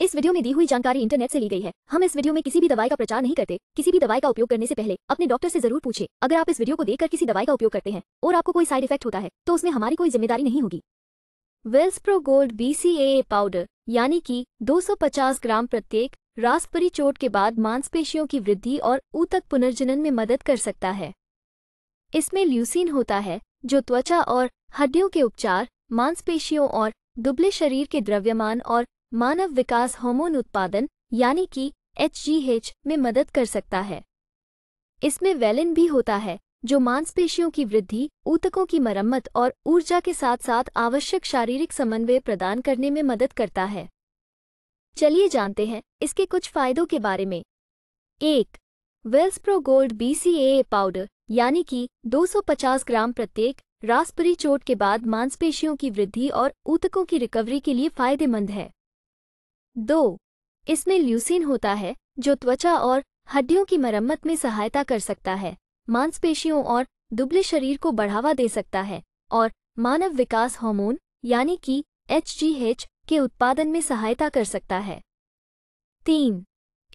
इस वीडियो में दी हुई जानकारी इंटरनेट से ली गई है हम इस वीडियो में किसी भी दवाई का प्रचार नहीं करते किसी भी दवाई का उपयोग करने से पहले अपने डॉक्टर से जरूर पूछे अगर आप इस वीडियो को देखकर किसी दवाई का उपयोग करते हैं और आपको कोई साइड इफेक्ट होता है तो उसमें हमारी कोई जिम्मेदारी नहीं होगी wells pro gold B powder यानी कि दो ग्राम प्रत्येक रास्परी चोट के बाद मांसपेशियों की वृद्धि और ऊतक पुनर्जनन में मदद कर सकता है इसमें ल्यूसिन होता है जो त्वचा और हड्डियों के उपचार मांसपेशियों और दुबले शरीर के द्रव्यमान और मानव विकास हार्मोन उत्पादन यानी कि एच में मदद कर सकता है इसमें वेलिन भी होता है जो मांसपेशियों की वृद्धि ऊतकों की मरम्मत और ऊर्जा के साथ साथ आवश्यक शारीरिक समन्वय प्रदान करने में मदद करता है चलिए जानते हैं इसके कुछ फायदों के बारे में एक वेल्सप्रो गोल्ड बीसीएए पाउडर यानी कि 250 ग्राम प्रत्येक रास्परी चोट के बाद मांसपेशियों की वृद्धि और ऊतकों की रिकवरी के लिए फायदेमंद है दो इसमें ल्यूसिन होता है जो त्वचा और हड्डियों की मरम्मत में सहायता कर सकता है मांसपेशियों और दुबले शरीर को बढ़ावा दे सकता है और मानव विकास हार्मोन यानी कि एच के उत्पादन में सहायता कर सकता है तीन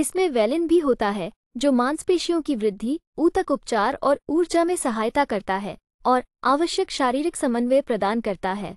इसमें वेलिन भी होता है जो मांसपेशियों की वृद्धि ऊतक उपचार और ऊर्जा में सहायता करता है और आवश्यक शारीरिक समन्वय प्रदान करता है